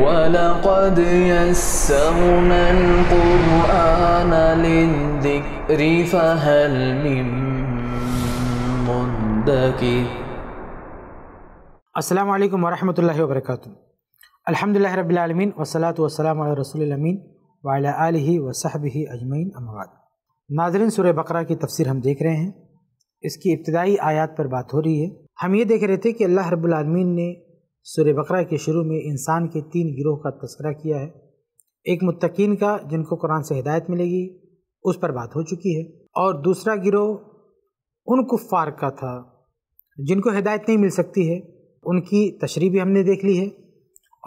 ولقد يسرنا القرآن للذكر فهل من مدكر السلام عليكم ورحمة الله وبركاته الحمد لله رب العالمين والصلاة والسلام على रसूल अमीन वाला आलि वसहब अजमैन अमवाद नाजरन सूर्य बकरा की तफसीर हम देख रहे हैं इसकी इब्तदाई आयात पर बात हो रही है हम ये देख रहे थे कि अल्लाह रब्लमीन ने सूर्य बकरा के शुरू में इंसान के तीन गिरोह का तस्करा किया है एक मुतकीन का जिनको कुरान से हिदायत मिलेगी उस पर बात हो चुकी है और दूसरा गिरोह उन कुफ़ार का था जिनको हिदायत नहीं मिल सकती है उनकी तशरी भी हमने देख ली है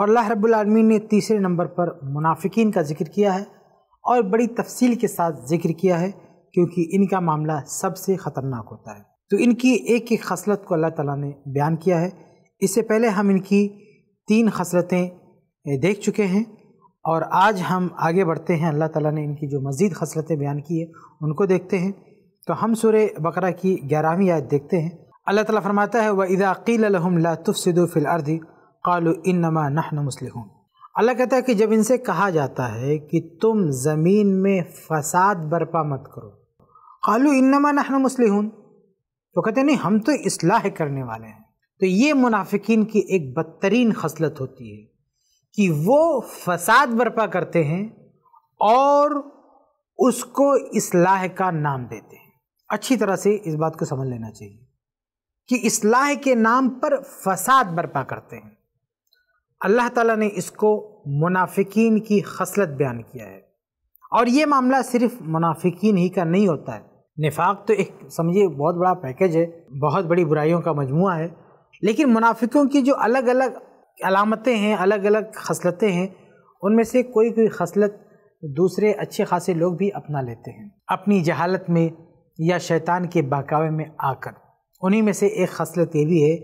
और अल्लाह रबालमीन ने तीसरे नंबर पर मुनाफिकीन का जिक्र किया है और बड़ी तफसील के साथ जिक्र किया है क्योंकि इनका मामला सबसे ख़तरनाक होता है तो इनकी एक एक खसलत को अल्लाह ताला ने बयान किया है इससे पहले हम इनकी तीन खसरतें देख चुके हैं और आज हम आगे बढ़ते हैं अल्लाह ताला ने इनकी जो मज़ीद खसरतें बयान की है उनको देखते हैं तो हम सूर बकरा की ग्यारहवीं आयत देखते हैं अल्लाह ताला फरमाता है व इदाक़ीम ला तुफ़िल अर्दी कालु इनमा नहन मुस्लिम अल्लाह कहता है कि जब इनसे कहा जाता है कि तुम ज़मीन में फ़साद बरपा मत करो कालू इनमा नहन मुस्लिम तो कहते नहीं हम तो इसलाह करने वाले हैं तो ये मुनाफिकीन की एक बदतरीन खसलत होती है कि वो फसाद बर्पा करते हैं और उसको इसलाह का नाम देते हैं अच्छी तरह से इस बात को समझ लेना चाहिए कि इसलाह के नाम पर फसाद बर्पा करते हैं अल्लाह ताला ने इसको मुनाफिकीन की खसलत बयान किया है और ये मामला सिर्फ मुनाफिकीन ही का नहीं होता है निफाक तो एक समझिए बहुत बड़ा पैकेज है बहुत बड़ी बुराइयों का मजमू है लेकिन मुनाफिकों की जो अलग अलग अलामतें हैं अलग अलग खसलतें हैं उनमें से कोई कोई खसलत दूसरे अच्छे खासे लोग भी अपना लेते हैं अपनी जहालत में या शैतान के बहकावे में आकर उन्हीं में से एक खसलत ये भी है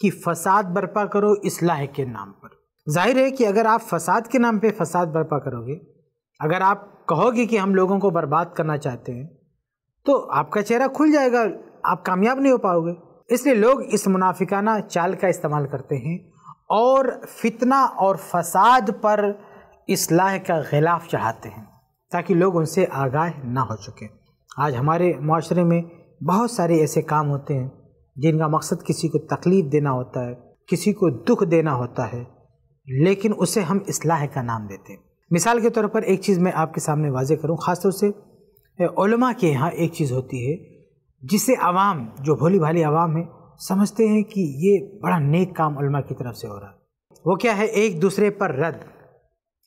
कि फ़साद बर्पा करो इसलाह के नाम पर जाहिर है कि अगर आप फसाद के नाम पे फसाद बर्पा करोगे अगर आप कहोगे कि हम लोगों को बर्बाद करना चाहते हैं तो आपका चेहरा खुल जाएगा आप कामयाब नहीं हो पाओगे इसलिए लोग इस मुनाफिकाना चाल का इस्तेमाल करते हैं और फितना और फसाद पर इसलाह का खिलाफ चढ़ाते हैं ताकि लोग उनसे आगाह ना हो चुके आज हमारे माशरे में बहुत सारे ऐसे काम होते हैं जिनका मकसद किसी को तकलीफ़ देना होता है किसी को दुख देना होता है लेकिन उसे हम इसलाह का नाम देते हैं मिसाल के तौर पर एक चीज़ मैं आपके सामने वाजे करूँ ख़ासतौर से उलमा के यहाँ एक चीज़ होती है जिसे आवाम जो भोली भाली आवाम है समझते हैं कि ये बड़ा नेक काम उलमा की तरफ से हो रहा है वो क्या है एक दूसरे पर रद्द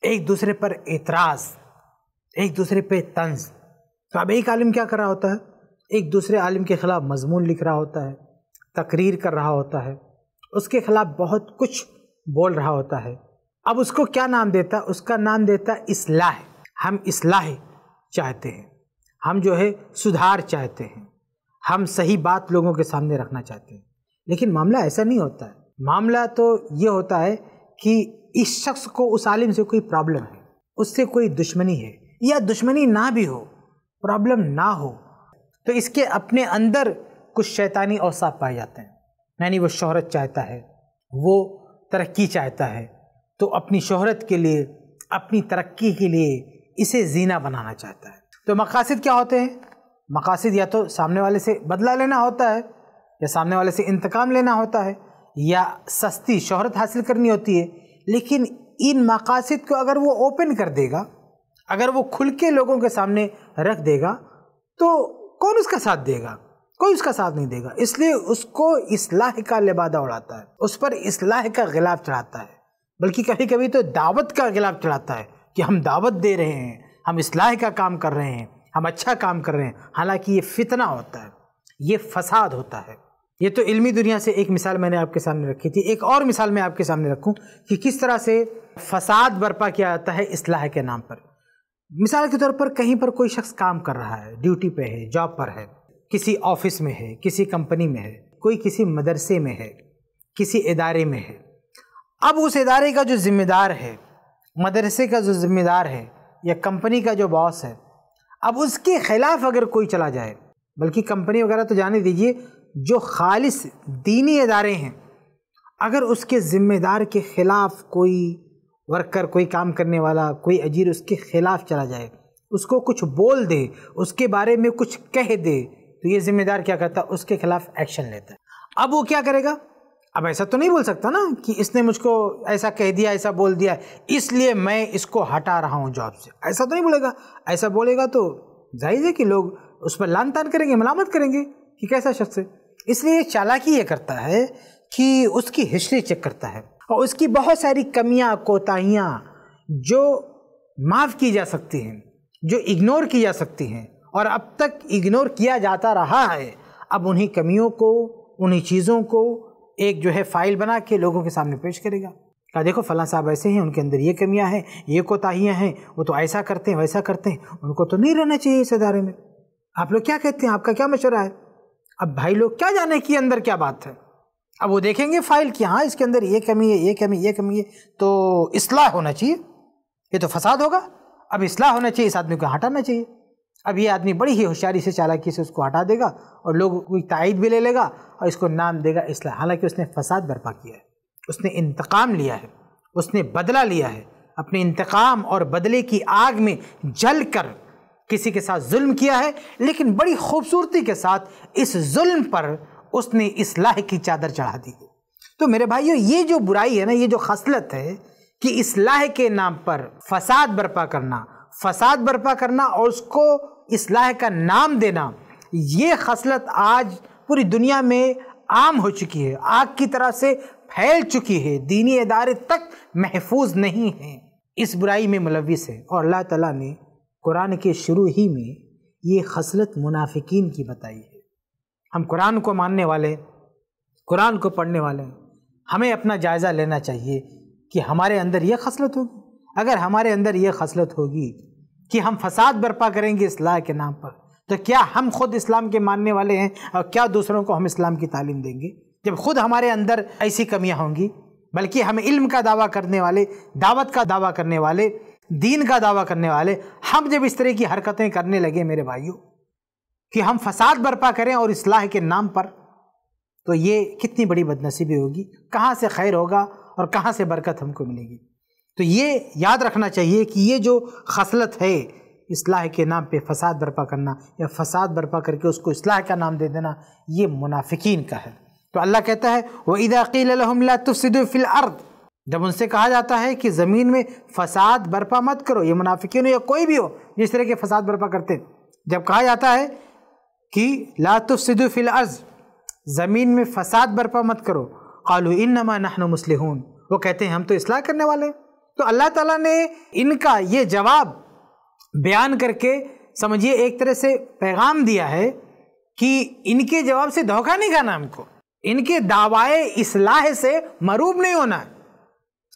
एक दूसरे पर एतराज़ एक दूसरे पे तंज तो अब एक आलिम क्या कर रहा होता है एक दूसरे आलिम के ख़िलाफ़ मजमून लिख रहा होता है तकरीर कर रहा होता है उसके ख़िलाफ़ बहुत कुछ बोल रहा होता है अब उसको क्या नाम देता उसका नाम देता इसलाह हम इसलाह चाहते हैं हम जो है सुधार चाहते हैं हम सही बात लोगों के सामने रखना चाहते हैं लेकिन मामला ऐसा नहीं होता है मामला तो ये होता है कि इस शख्स को उस आलिम से कोई प्रॉब्लम है उससे कोई दुश्मनी है या दुश्मनी ना भी हो प्रॉब्लम ना हो तो इसके अपने अंदर कुछ शैतानी औसाफ पाए जाते हैं यानी वो शोहरत चाहता है वो तरक्की चाहता है तो अपनी शोहरत के लिए अपनी तरक्की के लिए इसे जीना बनाना चाहता है तो मकासद क्या होते हैं मकासद या तो सामने वाले से बदला लेना होता है या सामने वाले से इंतकाम लेना होता है या सस्ती शहरत हासिल करनी होती है लेकिन इन मकासद को अगर वो ओपन कर देगा अगर वो खुल के लोगों के सामने रख देगा तो कौन उसका साथ देगा कोई उसका साथ नहीं देगा इसलिए उसको इसलाह का लिबादा उड़ाता है उस पर इसलाह का गिलाफ चढ़ाता है बल्कि कभी कभी तो दावत का गिलाफ चढ़ाता है कि हम दावत दे रहे हैं हम इसलाह का काम कर रहे हैं हम अच्छा काम कर रहे हैं हालांकि ये फितना होता है ये फसाद होता है ये तो इल्मी दुनिया से एक मिसाल मैंने आपके सामने रखी थी एक और मिसाल मैं आपके सामने रखूं कि किस तरह से फसाद बर्पा किया जाता है इसलाह के नाम पर मिसाल के तौर पर कहीं पर कोई शख्स काम कर रहा है ड्यूटी पे है जॉब पर है किसी ऑफिस में है किसी कंपनी में है कोई किसी मदरसे में है किसी इदारे में है अब उस इदारे का जो ज़िम्मेदार है मदरसे का जो ज़िम्मेदार है या कंपनी का जो बॉस है अब उसके ख़िलाफ़ अगर कोई चला जाए बल्कि कंपनी वगैरह तो जाने दीजिए जो खालिस दीनी अदारे हैं अगर उसके ज़िम्मेदार के ख़िलाफ़ कोई वर्कर कोई काम करने वाला कोई अजीर उसके ख़िलाफ़ चला जाए उसको कुछ बोल दे उसके बारे में कुछ कह दे तो ये ज़िम्मेदार क्या करता है उसके ख़िलाफ़ एक्शन लेता है अब वो क्या करेगा अब ऐसा तो नहीं बोल सकता ना कि इसने मुझको ऐसा कह दिया ऐसा बोल दिया इसलिए मैं इसको हटा रहा हूँ जॉब से ऐसा तो नहीं बोलेगा ऐसा बोलेगा तो जाहिर है कि लोग उस पर लान तान करेंगे मलामत करेंगे कि कैसा शख्स है इसलिए चालाकी ये करता है कि उसकी हिस्ट्री चेक करता है और उसकी बहुत सारी कमियाँ कोताहियाँ जो माफ़ की जा सकती हैं जो इग्नोर की जा सकती हैं और अब तक इग्नोर किया जाता रहा है अब उन्हीं कमियों को उन्हीं चीज़ों को एक जो है फाइल बना के लोगों के सामने पेश करेगा कहा देखो फलां साहब ऐसे हैं उनके अंदर ये कमियां हैं ये कोताहियाँ हैं वो तो ऐसा करते हैं वैसा करते हैं उनको तो नहीं रहना चाहिए इस अदारे में आप लोग क्या कहते हैं आपका क्या मशवरा है अब भाई लोग क्या जाने कि अंदर क्या बात है अब वो देखेंगे फाइल कि हाँ इसके अंदर ये कमी है ये कमी ये कमी है तो इसलाह होना चाहिए ये तो फसाद होगा अब इसलाह होना चाहिए इस आदमी को हटाना चाहिए अब ये आदमी बड़ी ही होशियारी से चालाकी से उसको हटा देगा और लोग कोई तायद भी ले लेगा और इसको नाम देगा इसलिए हालांकि उसने फसाद बर्पा किया है उसने इंतकाम लिया है उसने बदला लिया है अपने इंतकाम और बदले की आग में जल कर किसी के साथ जुल्म किया है लेकिन बड़ी खूबसूरती के साथ इस जुल्म पर उसने इस लाह की चादर चढ़ा दी तो मेरे भाइयों ये जो बुराई है ना ये जो खसलत है कि इस लाह के नाम पर फसाद बर्पा करना फसाद बर्पा करना और उसको इसलाह का नाम देना ये खसलत आज पूरी दुनिया में आम हो चुकी है आग की तरह से फैल चुकी है दीनी इदारे तक महफूज नहीं है इस बुराई में मुलविस है और अल्लाह ताला ने कुरान के शुरू ही में ये खसलत मुनाफिकीन की बताई है हम कुरान को मानने वाले कुरान को पढ़ने वाले हमें अपना जायज़ा लेना चाहिए कि हमारे अंदर यह खसलत होगी अगर हमारे अंदर ये खसलत होगी कि हम फसाद बर्पा करेंगे इस्लाह के नाम पर तो क्या हम खुद इस्लाम के मानने वाले हैं और क्या दूसरों को हम इस्लाम की तालीम देंगे जब खुद हमारे अंदर ऐसी कमियाँ होंगी बल्कि हम इल्म का दावा करने वाले दावत का दावा करने वाले दीन का दावा करने वाले हम जब इस तरह की हरकतें करने लगे मेरे भाइयों कि हम फसाद बर्पा करें और इस्लाह के नाम पर तो ये कितनी बड़ी बदनसीबी होगी कहाँ से खैर होगा और कहाँ से बरकत हमको मिलेगी तो ये याद रखना चाहिए कि ये जो खसलत है इसलाह के नाम पे फसाद बर्पा करना या फसाद बर्पा करके उसको इसलाह का नाम दे देना ये मुनाफिकीन का है तो अल्लाह कहता है वह इदाकील्ला तुफसिदिल अर्द जब उनसे कहा जाता है कि ज़मीन में फसाद बर्पा मत करो ये मुनाफिकीन हो या कोई भी हो जिस तरह के फसाद बर्पा करते जब कहा जाता है कि ला तुफसिदिल अर्ज़ ज़मीन में फसाद बर्पा मत करो कालू इन नमा नहन मुस्लिम वो कहते हैं हम तो इसलाह करने वाले हैं तो अल्लाह ताला ने इनका ये जवाब बयान करके समझिए एक तरह से पैगाम दिया है कि इनके जवाब से धोखा नहीं खाना हमको इनके दावाए इसलाह से मरूब नहीं होना है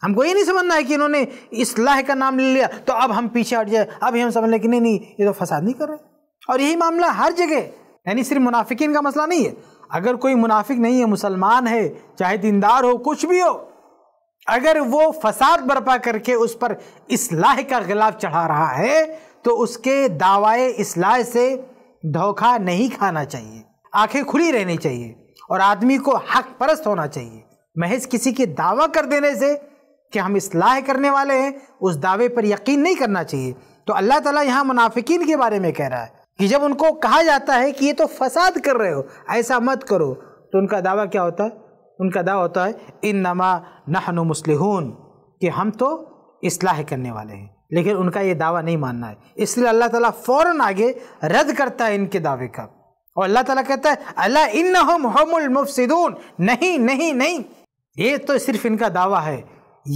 हमको ये नहीं समझना है कि इन्होंने इसलाह का नाम ले लिया तो अब हम पीछे हट जाए अब हम समझ लें कि नहीं नहीं ये तो फसाद नहीं कर रहे और यही मामला हर जगह यानी सिर्फ मुनाफिकीन का मसला नहीं है अगर कोई मुनाफिक नहीं है मुसलमान है चाहे दीनदार हो कुछ भी हो अगर वो फसाद बर्पा करके उस पर इसलाह का गिलाफ चढ़ा रहा है तो उसके दावाए इसलाह से धोखा नहीं खाना चाहिए आंखें खुली रहनी चाहिए और आदमी को हक परस्त होना चाहिए महज किसी के दावा कर देने से कि हम इसलाह करने वाले हैं उस दावे पर यकीन नहीं करना चाहिए तो अल्लाह ताला यहाँ मुनाफिकीन के बारे में कह रहा है कि जब उनको कहा जाता है कि ये तो फसाद कर रहे हो ऐसा मत करो तो उनका दावा क्या होता है उनका दावा होता है इन नमा नहन मुसलिहून कि हम तो इसलाह करने वाले हैं लेकिन उनका ये दावा नहीं मानना है इसलिए अल्लाह ताला फ़ौर आगे रद्द करता है इनके दावे का और अल्लाह ताला कहता है अल्लाह इन हमल हमसदून नहीं नहीं नहीं ये तो सिर्फ इनका दावा है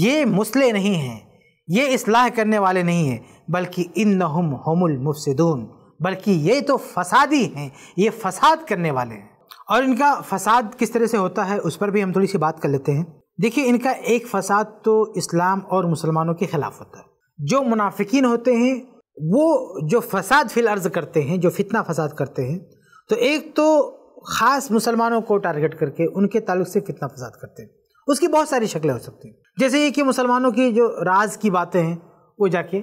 ये मुसले नहीं हैं ये इसलाह करने वाले नहीं हैं बल्कि इन हम हमसदून बल्कि ये तो फसादी हैं ये फसाद करने वाले हैं और इनका फसाद किस तरह से होता है उस पर भी हम थोड़ी सी बात कर लेते हैं देखिए इनका एक फसाद तो इस्लाम और मुसलमानों के ख़िलाफ़ होता है जो मुनाफिकीन होते हैं वो जो फसाद फिल अर्ज़ करते हैं जो फितना फसाद करते हैं तो एक तो ख़ास मुसलमानों को टारगेट करके उनके ताल्लुक से फितना फसाद करते हैं उसकी बहुत सारी शक्लें हो सकती हैं जैसे ये कि मुसलमानों की जो राज की बातें हैं वो जाके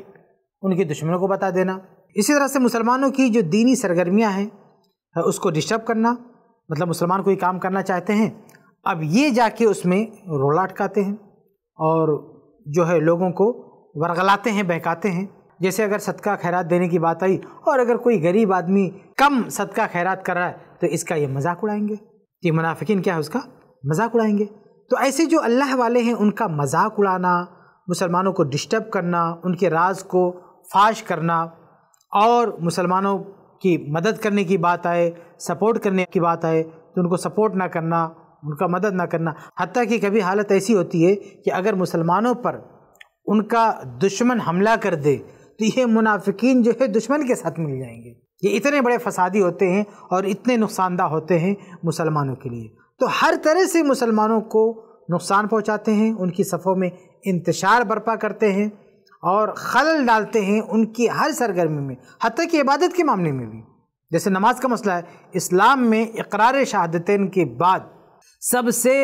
उनके दुश्मनों को बता देना इसी तरह से मुसलमानों की जो दीनी सरगर्मियाँ हैं उसको डिस्टर्ब करना मतलब मुसलमान कोई काम करना चाहते हैं अब ये जाके उसमें रोला अटकाते हैं और जो है लोगों को वरगलाते हैं बहकाते हैं जैसे अगर सदका खैरात देने की बात आई और अगर कोई गरीब आदमी कम सदका खैरात कर रहा है तो इसका ये मजाक उड़ाएंगे ये मुनाफिकिन क्या है उसका मजाक उड़ाएंगे तो ऐसे जो अल्लाह वाले हैं उनका मजाक उड़ाना मुसलमानों को डिस्टर्ब करना उनके राज को फाश करना और मुसलमानों की मदद करने की बात आए सपोर्ट करने की बात आए तो उनको सपोर्ट ना करना उनका मदद ना करना हती कि कभी हालत ऐसी होती है कि अगर मुसलमानों पर उनका दुश्मन हमला कर दे तो ये मुनाफिकीन जो है दुश्मन के साथ मिल जाएंगे ये इतने बड़े फसादी होते हैं और इतने नुकसानदा होते हैं मुसलमानों के लिए तो हर तरह से मुसलमानों को नुकसान पहुंचाते हैं उनकी सफ़ों में इंतशार बर्पा करते हैं और खलल डालते हैं उनकी हर सरगर्मी में हती कि इबादत के मामले में भी जैसे नमाज का मसला है इस्लाम में इकरार शहादतन के बाद सबसे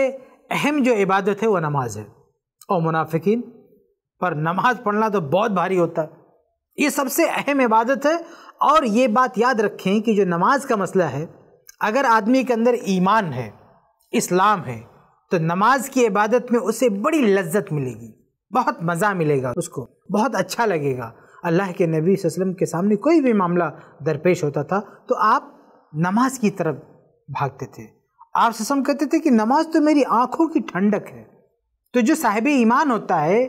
अहम जो इबादत है वह नमाज है और मुनाफिकीन पर नमाज पढ़ना तो बहुत भारी होता है ये सबसे अहम इबादत है और ये बात याद रखें कि जो नमाज का मसला है अगर आदमी के अंदर ईमान है इस्लाम है तो नमाज की इबादत में उसे बड़ी लज्जत मिलेगी बहुत मज़ा मिलेगा उसको बहुत अच्छा लगेगा अल्लाह के नबी वसलम के सामने कोई भी मामला दरपेश होता था तो आप नमाज की तरफ भागते थे आप ससम कहते थे कि नमाज तो मेरी आँखों की ठंडक है तो जो साहिब ईमान होता है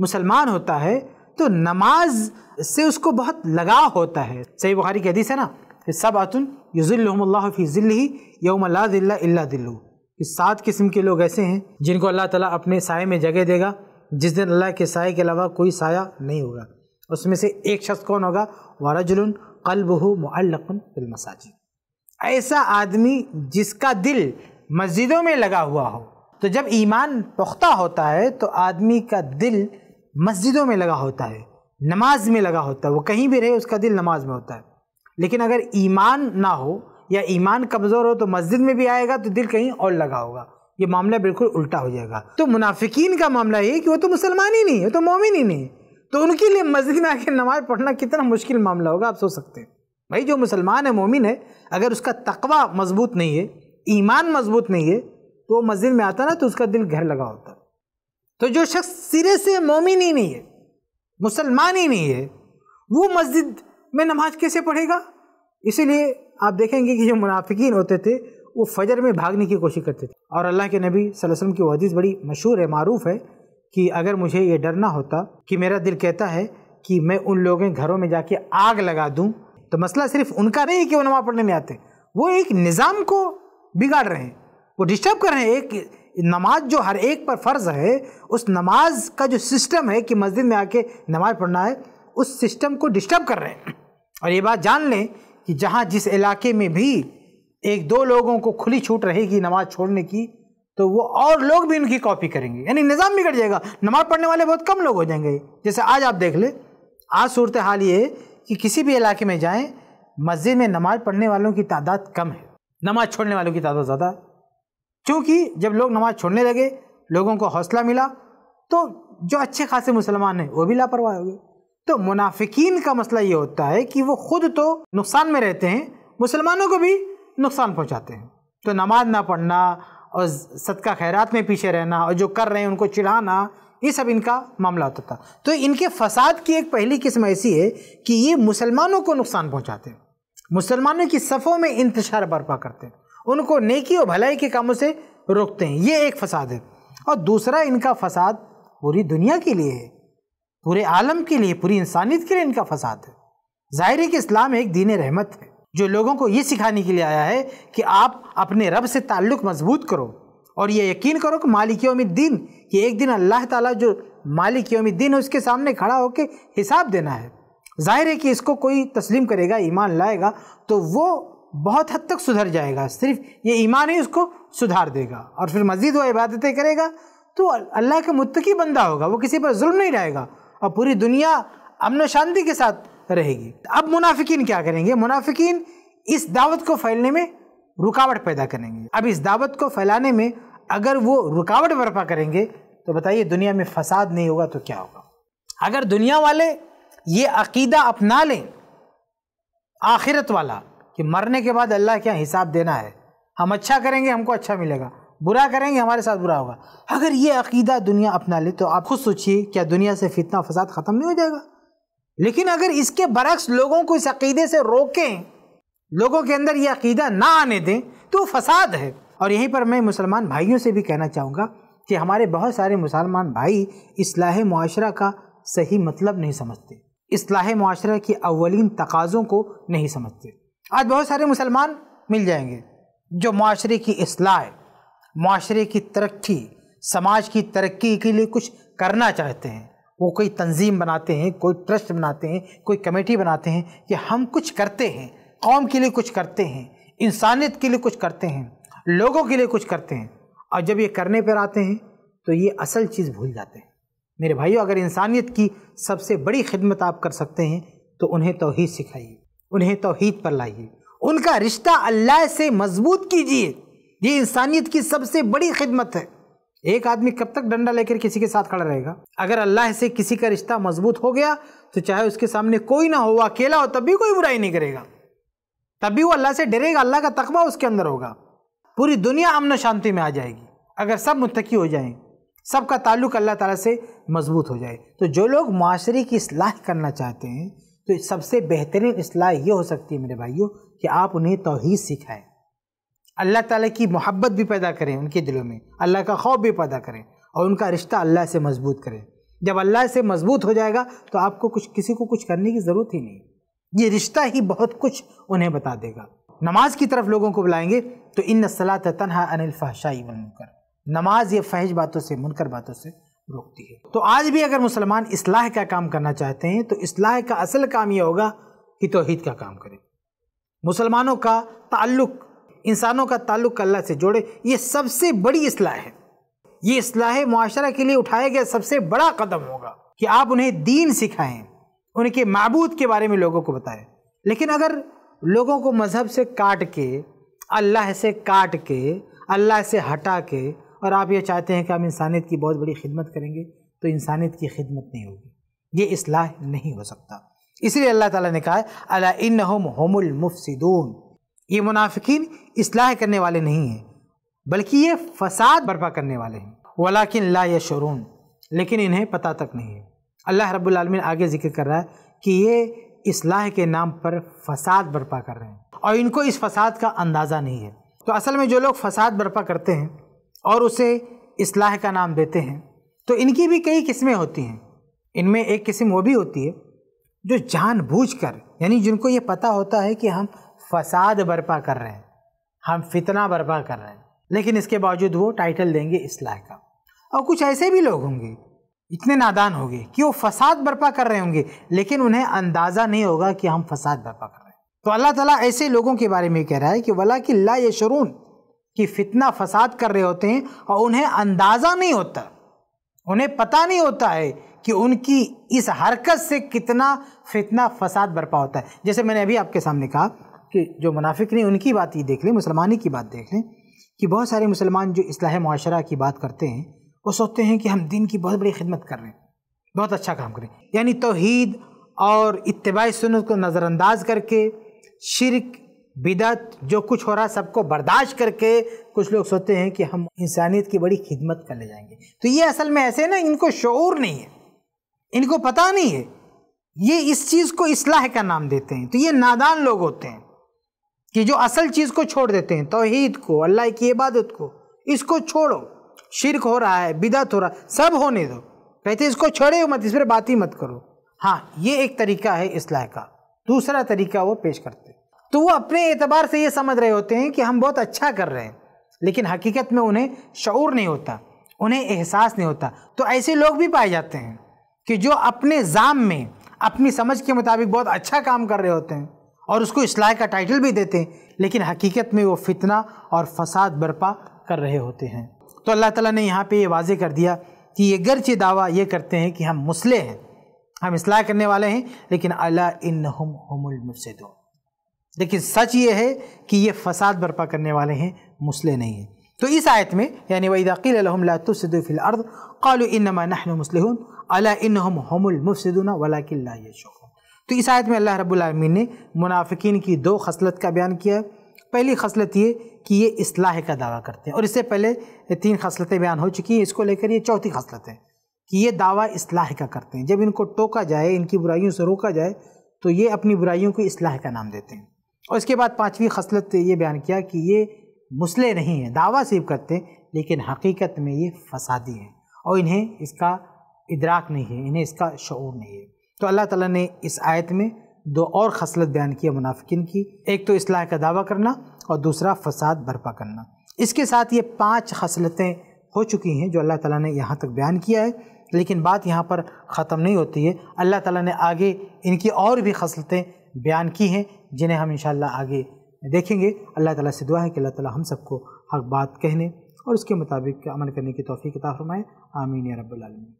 मुसलमान होता है तो नमाज से उसको बहुत लगाव होता है सही बुखारी की हदीस है ना सब आतुन युज़ुल्लहमल्लाफ़ी ज़िल्ली यौमल्ला दिल्ला दिल्लू सात किस्म के लोग ऐसे हैं जिनको अल्लाह ताला अपने साय में जगह देगा जिस दिन अल्लाह के साय के अलावा कोई साया नहीं होगा उसमें से एक शख्स कौन होगा वारा जुलून कल्ब हो मसाजिद ऐसा आदमी जिसका दिल मस्जिदों में लगा हुआ हो तो जब ईमान पुख्ता होता है तो आदमी का दिल मस्जिदों में लगा होता है नमाज में लगा होता है वो कहीं भी रहे उसका दिल नमाज में होता है लेकिन अगर ईमान ना हो या ईमान कमज़ोर हो तो मस्जिद में भी आएगा तो दिल कहीं और लगा होगा ये मामला बिल्कुल उल्टा हो जाएगा तो मुनाफिकीन का मामला ये कि वो तो मुसलमान ही नहीं है तो मोमिन ही नहीं तो उनके लिए मस्जिद में आके नमाज़ पढ़ना कितना मुश्किल मामला होगा आप सोच सकते हैं भाई जो मुसलमान है मोमिन है अगर उसका तकवा मजबूत नहीं है ईमान मजबूत नहीं है तो वो मस्जिद में आता ना तो उसका दिल घर लगा होता तो जो शख्स सिरे से मोमिन ही नहीं है मुसलमान ही नहीं है वो मस्जिद में नमाज कैसे पढ़ेगा इसीलिए आप देखेंगे कि जो मुनाफिकीन होते थे वो फजर में भागने की कोशिश करते थे और अल्लाह के नबी वसल्लम की हदीस बड़ी मशहूर है मरूफ़ है कि अगर मुझे ये डर ना होता कि मेरा दिल कहता है कि मैं उन लोगों के घरों में जाके आग लगा दूँ तो मसला सिर्फ उनका नहीं है कि वो नमाज़ पढ़ने नहीं आते वो एक निज़ाम को बिगाड़ रहे हैं वो डिस्टर्ब कर रहे हैं एक नमाज जो हर एक पर फ़र्ज़ है उस नमाज का जो सिस्टम है कि मस्जिद में आके नमाज़ पढ़ना है उस सिस्टम को डिस्टर्ब कर रहे हैं और ये बात जान लें कि जहाँ जिस इलाके में भी एक दो लोगों को खुली छूट रहेगी नमाज छोड़ने की तो वो और लोग भी उनकी कॉपी करेंगे यानी निज़ाम बिगड़ जाएगा नमाज पढ़ने वाले बहुत कम लोग हो जाएंगे जैसे आज आप देख ले आज सूरत हाल ये कि किसी भी इलाके में जाएं मस्जिद में नमाज पढ़ने वालों की तादाद कम है नमाज छोड़ने वालों की तादाद ज़्यादा है क्योंकि जब लोग नमाज छोड़ने लगे लोगों को हौसला मिला तो जो अच्छे खासे मुसलमान हैं वो भी लापरवाह हो गए तो मुनाफिकीन का मसला ये होता है कि वो खुद तो नुकसान में रहते हैं मुसलमानों को भी नुकसान पहुंचाते हैं तो नमाज ना पढ़ना और सदका खैरात में पीछे रहना और जो कर रहे हैं उनको चिढ़ाना ये सब इनका मामला होता था तो इनके फसाद की एक पहली किस्म ऐसी है कि ये मुसलमानों को नुकसान पहुंचाते हैं मुसलमानों की सफ़ों में इंतजार बर्पा करते हैं उनको नेकी और भलाई के कामों से रोकते हैं ये एक फसाद है और दूसरा इनका फसाद पूरी दुनिया के लिए है पूरे आलम के लिए पूरी इंसानियत के लिए इनका फसाद है ज़ाहिर है कि इस्लाम एक दीन रहमत है जो लोगों को ये सिखाने के लिए आया है कि आप अपने रब से ताल्लुक़ मजबूत करो और ये यकीन करो कि मालिक योम दिन कि एक दिन अल्लाह ताला जो मालिक योम दिन है उसके सामने खड़ा होकर हिसाब देना है जाहिर है कि इसको कोई तस्लीम करेगा ईमान लाएगा तो वो बहुत हद तक सुधर जाएगा सिर्फ ये ईमान ही उसको सुधार देगा और फिर मज़ीद वो इबादतें करेगा तो अल्लाह का मुतकी बंदा होगा वो किसी पर जुल्म नहीं रहेगा और पूरी दुनिया अमन शांति के साथ रहेगी तो अब मुनाफिकीन क्या करेंगे मुनाफिकीन इस दावत को फैलने में रुकावट पैदा करेंगे अब इस दावत को फैलाने में अगर वो रुकावट बर्पा करेंगे तो बताइए दुनिया में फसाद नहीं होगा तो क्या होगा अगर दुनिया वाले ये अकीदा अपना लें आखिरत वाला कि मरने के बाद अल्लाह क्या हिसाब देना है हम अच्छा करेंगे हमको अच्छा मिलेगा बुरा करेंगे हमारे साथ बुरा होगा अगर ये अकीदा दुनिया अपना ले तो आप खुद सोचिए क्या दुनिया से फितना फसाद ख़त्म नहीं हो जाएगा लेकिन अगर इसके बरक्स लोगों को इस अकीदे से रोकें लोगों के अंदर ये अकीदा ना आने दें तो फसाद है और यहीं पर मैं मुसलमान भाइयों से भी कहना चाहूँगा कि हमारे बहुत सारे मुसलमान भाई इसलाह माशरा का सही मतलब नहीं समझते इसलाह माशरा की अवलिन तकाज़ों को नहीं समझते आज बहुत सारे मुसलमान मिल जाएंगे जो माशरे की असलाह माशरे की तरक्की समाज की तरक्की के लिए कुछ करना चाहते हैं वो कोई तंजीम बनाते हैं कोई ट्रस्ट बनाते हैं कोई कमेटी बनाते हैं कि हम कुछ करते हैं कौम के लिए कुछ करते हैं इंसानियत के लिए कुछ करते हैं लोगों के लिए कुछ करते हैं और जब ये करने पर आते हैं तो ये असल चीज़ भूल जाते हैं मेरे भाइयों अगर इंसानियत की सबसे बड़ी खिदमत आप कर सकते हैं तो उन्हें तोहहीद सिखाइए उन्हें तोहहीद पर लाइए उनका रिश्ता अल्लाह से मजबूत कीजिए ये इंसानियत की सबसे बड़ी खिदमत है एक आदमी कब तक डंडा लेकर किसी के साथ खड़ा रहेगा अगर अल्लाह से किसी का रिश्ता मजबूत हो गया तो चाहे उसके सामने कोई ना हो अकेला हो तब भी कोई बुराई नहीं करेगा तब भी वो अल्लाह से डरेगा अल्लाह का तकबा उसके अंदर होगा पूरी दुनिया अमन शांति में आ जाएगी अगर सब मुतकी हो जाए सबका ताल्लुक अल्लाह तला से मजबूत हो जाए तो जो लोग माशरे की असलाह करना चाहते हैं तो सबसे बेहतरीन असलाह ये हो सकती है मेरे भाइयों कि आप उन्हें तोहद सिखाएं अल्लाह ताला की मोहब्बत भी पैदा करें उनके दिलों में अल्लाह का खौफ भी पैदा करें और उनका रिश्ता अल्लाह से मजबूत करें जब अल्लाह से मजबूत हो जाएगा तो आपको कुछ किसी को कुछ करने की ज़रूरत ही नहीं ये रिश्ता ही बहुत कुछ उन्हें बता देगा नमाज की तरफ लोगों को बुलाएंगे तो इन सलात तनहा अनिलफ़ाशाही बनकर नमाज ये फहज बातों से मुनकर बातों से रोकती है तो आज भी अगर मुसलमान इसलाह का काम करना चाहते हैं तो इसलाह का असल काम यह होगा कि तोहहीद का काम करें मुसलमानों का ताल्लुक़ इंसानों का ताल्लुक अल्लाह से जोड़े ये सबसे बड़ी असलाह है ये असलाह माशरा के लिए उठाया गया सबसे बड़ा कदम होगा कि आप उन्हें दीन सिखाएं उनके मबूद के बारे में लोगों को बताएं लेकिन अगर लोगों को मज़हब से काट के अल्लाह से काट के अल्लाह से हटा के और आप ये चाहते हैं कि हम इंसानियत की बहुत बड़ी खिदमत करेंगे तो इंसानियत की खिदमत नहीं होगी ये असलाह नहीं हो सकता इसलिए अल्लाह ताला ने कहा अला इन हम होमुल ये मुनाफिकीन इसलाह करने वाले नहीं हैं बल्कि ये फसाद बर्पा करने वाले हैं वलाकिन ला शरून लेकिन इन्हें पता तक नहीं है अल्लाह रब्लमिन आगे जिक्र कर रहा है कि ये इसलाह के नाम पर फसाद बर्पा कर रहे हैं और इनको इस फसाद का अंदाज़ा नहीं है तो असल में जो लोग फसाद बर्पा करते हैं और उसे इसलाह का नाम देते हैं तो इनकी भी कई किस्में होती हैं इनमें एक किस्म वो भी होती है जो जानबूझकर यानी जिनको ये पता होता है कि हम फसाद बर्पा कर रहे हैं हम फितना बर्पा कर रहे हैं लेकिन इसके बावजूद वो टाइटल देंगे इसलाह का और कुछ ऐसे भी लोग होंगे इतने नादान होंगे कि वो फसाद बर्पा कर रहे होंगे लेकिन उन्हें अंदाज़ा नहीं होगा कि हम फसाद बर्पा कर रहे हैं तो अल्लाह ताला ऐसे लोगों के बारे में कह रहा है कि वला कि ला यशरून कि फितना फसाद कर रहे होते हैं और उन्हें अंदाज़ा नहीं होता उन्हें पता नहीं होता है कि उनकी इस हरकत से कितना फितना फसाद बर्पा होता है जैसे मैंने अभी आपके सामने कहा कि जो मुनाफिक नहीं उनकी बात ये देख लें मुसलमानी की बात देख लें कि बहुत सारे मुसलमान जो असलाह माशरा की बात करते हैं वो सोचते हैं कि हम दिन की बहुत बड़ी खिदमत कर रहे हैं बहुत अच्छा काम करें यानी तोहद और इतबाई सुनत को नज़रअंदाज करके शिरक बिदत जो कुछ हो रहा है सबको बर्दाश्त करके कुछ लोग सोचते हैं कि हम इंसानियत की बड़ी खिदमत कर ले जाएंगे तो ये असल में ऐसे ना इनको शूर नहीं है इनको पता नहीं है ये इस चीज़ को इसलाह का नाम देते हैं तो ये नादान लोग होते हैं कि जो असल चीज़ को छोड़ देते हैं तोहहीद को अल्लाह की इबादत को इसको छोड़ो शिरक हो रहा है बिदत हो रहा है सब होने दो कहते इसको छोड़े मत इस पर बात ही मत करो हाँ ये एक तरीका है इसलाह का दूसरा तरीका वो पेश करते तो वो अपने एतबार से ये समझ रहे होते हैं कि हम बहुत अच्छा कर रहे हैं लेकिन हकीकत में उन्हें शूर नहीं होता उन्हें एहसास नहीं होता तो ऐसे लोग भी पाए जाते हैं कि जो अपने जाम में अपनी समझ के मुताबिक बहुत अच्छा काम कर रहे होते हैं और उसको इसलाह का टाइटल भी देते हैं लेकिन हकीकत में वो फितना और फसाद बर्पा कर रहे होते हैं तो अल्लाह ताला ने यहाँ पे ये वाजे कर दिया कि ये गर्चे दावा ये करते हैं कि हम मुसले हैं हम इसलाह करने वाले हैं लेकिन अला इन हम लेकिन सच ये है कि ये फसाद बर्पा करने वाले हैं मुसले नहीं हैं तो इस आयत में यानी वईदाक़िलफ़िलर्द कौल इन नमा नहन मुसलून अला इन हम वला किल्ला ये तो इस आयत में अल्लाह रब्लमीन ने मुनाफिकीन की दो खसलत का बयान किया है पहली खसलत ये कि ये असलाह का दावा करते हैं और इससे पहले तीन खसलतें बयान हो चुकी हैं इसको लेकर ये चौथी खसलत है कि ये दावा असलाह का करते हैं जब इनको टोका जाए इनकी बुराइयों से रोका जाए तो ये अपनी बुराइयों को असलाह का नाम देते हैं और इसके बाद पाँचवीं खसलत ये बयान किया कि ये मुसले नहीं हैं दावा सिर्फ करते हैं लेकिन हकीकत में ये फसादी हैं और इन्हें इसका इदराक नहीं है इन्हें इसका शूर नहीं है तो अल्लाह ताला ने इस आयत में दो और खसलत बयान किया मुनाफिकिन की एक तो इस्लाह का दावा करना और दूसरा फसाद बर्पा करना इसके साथ ये पांच खसलतें हो चुकी हैं जो अल्लाह ताला ने यहाँ तक बयान किया है लेकिन बात यहाँ पर ख़त्म नहीं होती है अल्लाह ताला ने आगे इनकी और भी खसलतें बयान की हैं जिन्हें हम इन आगे देखेंगे अल्लाह ताला से दुआ है कि अल्लाह ताला हम सबको हक बात कहने और उसके मुताबिक अमल करने की तोफ़ी किताब फरमाए आमीन रब्बुल आलमीन